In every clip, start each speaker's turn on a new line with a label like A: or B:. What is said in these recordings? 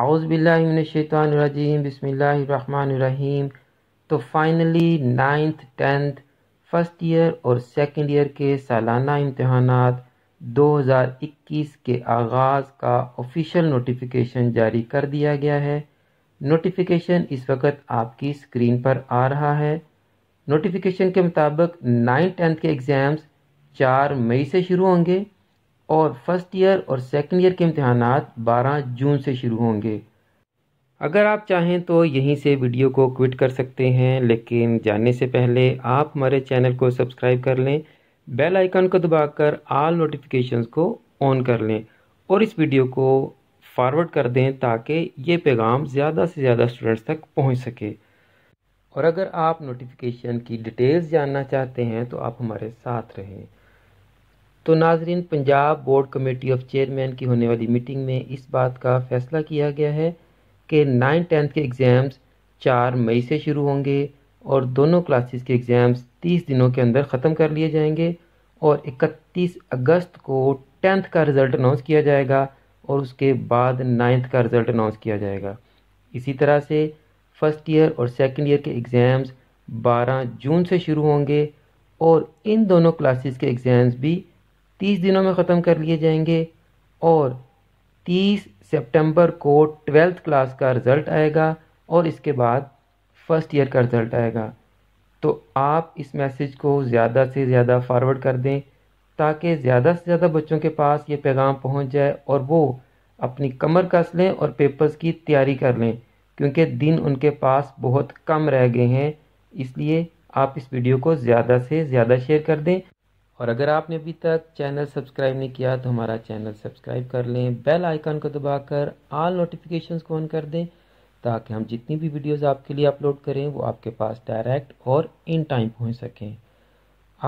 A: आउज़बिल्लिमिनशैतवानरजीम बसमीम तो finally ninth tenth first year और सेकेंड ईयर के सालाना इम्तहान 2021 के आगाज़ का ऑफिशियल नोटिफिकेशन जारी कर दिया गया है नोटिफिकेशन इस वक्त आपकी स्क्रीन पर आ रहा है नोटिफिकेशन के मुताबिक नाइन्थ टेंथ के एग्ज़ाम्स चार मई से शुरू होंगे और फर्स्ट ईयर और सेकेंड ईयर के इम्तहान 12 जून से शुरू होंगे अगर आप चाहें तो यहीं से वीडियो को क्विट कर सकते हैं लेकिन जानने से पहले आप हमारे चैनल को सब्सक्राइब कर लें बेल आइकन को दबाकर ऑल नोटिफिकेशंस को ऑन कर लें और इस वीडियो को फॉरवर्ड कर दें ताकि ये पैगाम ज़्यादा से ज़्यादा स्टूडेंट्स तक पहुंच सके और अगर आप नोटिफिकेशन की डिटेल्स जानना चाहते हैं तो आप हमारे साथ रहें तो नाजरीन Punjab board committee of chairman की होने वाली मीटिंग में इस बात का फैसला किया गया है कि नाइन टेंथ के एग्ज़ाम्स चार मई से शुरू होंगे और दोनों क्लासेस के एग्ज़ाम्स तीस दिनों के अंदर ख़त्म कर लिए जाएंगे और इकतीस अगस्त को टेंथ का रिज़ल्ट अनाउंस किया जाएगा और उसके बाद नाइन्थ का रिज़ल्ट अनाउंस किया जाएगा इसी तरह से फ़र्स्ट ईयर और सेकेंड ईयर के एग्ज़ाम्स 12 जून से शुरू होंगे और इन दोनों क्लासेस के एग्ज़ाम्स भी तीस दिनों में ख़त्म कर लिए जाएंगे और तीस सितंबर को ट्वेल्थ क्लास का रिज़ल्ट आएगा और इसके बाद फर्स्ट ईयर का रिज़ल्ट आएगा तो आप इस मैसेज को ज़्यादा से ज़्यादा फॉरवर्ड कर दें ताकि ज़्यादा से ज़्यादा बच्चों के पास ये पैगाम पहुंच जाए और वो अपनी कमर कस लें और पेपर्स की तैयारी कर लें क्योंकि दिन उनके पास बहुत कम रह गए हैं इसलिए आप इस वीडियो को ज़्यादा से ज़्यादा शेयर कर दें और अगर आपने अभी तक चैनल सब्सक्राइब नहीं किया तो हमारा चैनल सब्सक्राइब कर लें बेल आइकन को दबाकर ऑल नोटिफिकेशन को ऑन कर दें ताकि हम जितनी भी वीडियोस आपके लिए अपलोड करें वो आपके पास डायरेक्ट और इन टाइम पहुंच सकें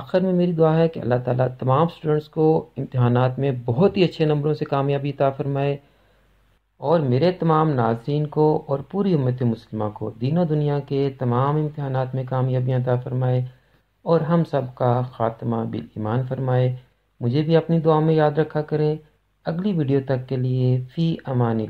A: आखिर में मेरी दुआ है कि अल्लाह ताला तमाम स्टूडेंट्स को इम्तहान में बहुत ही अच्छे नंबरों से कामयाबी ता फरमाए और मेरे तमाम नाजरन को और पूरी उम्मत मुस्लिमा को दीनों दुनिया के तमाम इम्तहान में कामयाबियाँ ता फरमाए और हम सब का ख़ात्मा बिल ईमान फरमाए मुझे भी अपनी दुआ में याद रखा करें अगली वीडियो तक के लिए फ़ी अमान